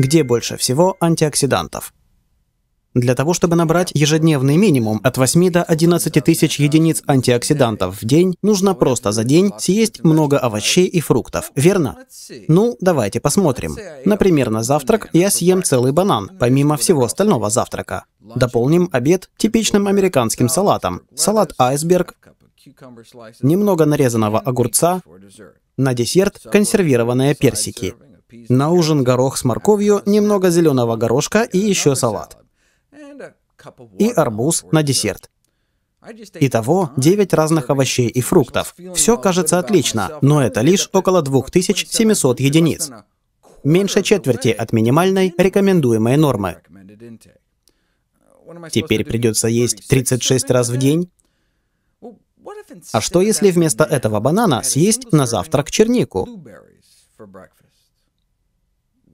где больше всего антиоксидантов. Для того, чтобы набрать ежедневный минимум от 8 до 11 тысяч единиц антиоксидантов в день, нужно просто за день съесть много овощей и фруктов, верно? Ну, давайте посмотрим. Например, на завтрак я съем целый банан, помимо всего остального завтрака. Дополним обед типичным американским салатом. Салат айсберг, немного нарезанного огурца, на десерт консервированные персики. На ужин горох с морковью, немного зеленого горошка и еще салат. И арбуз на десерт. Итого 9 разных овощей и фруктов. Все кажется отлично, но это лишь около 2700 единиц. Меньше четверти от минимальной рекомендуемой нормы. Теперь придется есть 36 раз в день? А что если вместо этого банана съесть на завтрак чернику?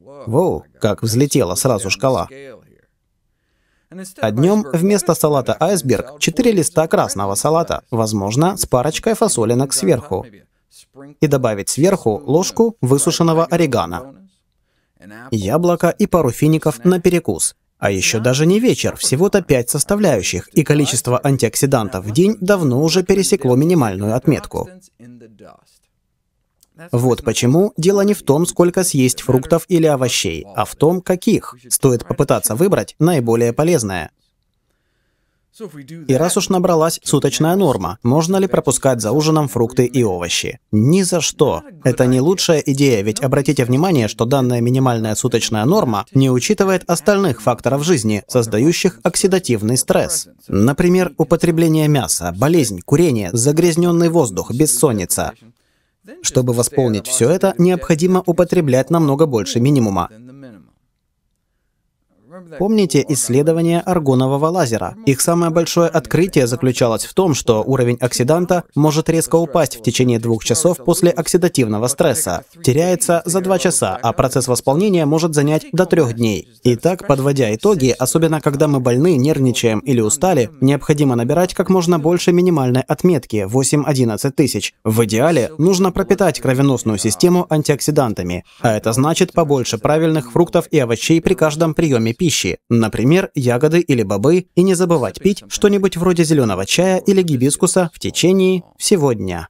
Воу, как взлетела сразу шкала. А днем вместо салата айсберг четыре листа красного салата, возможно, с парочкой фасолинок сверху. И добавить сверху ложку высушенного орегано, яблоко и пару фиников на перекус. А еще даже не вечер, всего-то пять составляющих, и количество антиоксидантов в день давно уже пересекло минимальную отметку. Вот почему дело не в том, сколько съесть фруктов или овощей, а в том, каких. Стоит попытаться выбрать наиболее полезное. И раз уж набралась суточная норма, можно ли пропускать за ужином фрукты и овощи? Ни за что. Это не лучшая идея, ведь обратите внимание, что данная минимальная суточная норма не учитывает остальных факторов жизни, создающих оксидативный стресс. Например, употребление мяса, болезнь, курение, загрязненный воздух, бессонница. Чтобы восполнить все это, необходимо употреблять намного больше минимума. Помните исследования аргонового лазера? Их самое большое открытие заключалось в том, что уровень оксиданта может резко упасть в течение двух часов после оксидативного стресса. Теряется за два часа, а процесс восполнения может занять до трех дней. Итак, подводя итоги, особенно когда мы больны, нервничаем или устали, необходимо набирать как можно больше минимальной отметки 8-11 тысяч. В идеале нужно пропитать кровеносную систему антиоксидантами, а это значит побольше правильных фруктов и овощей при каждом приеме пищи пищи, например, ягоды или бобы, и не забывать пить что-нибудь вроде зеленого чая или гибискуса в течение всего дня.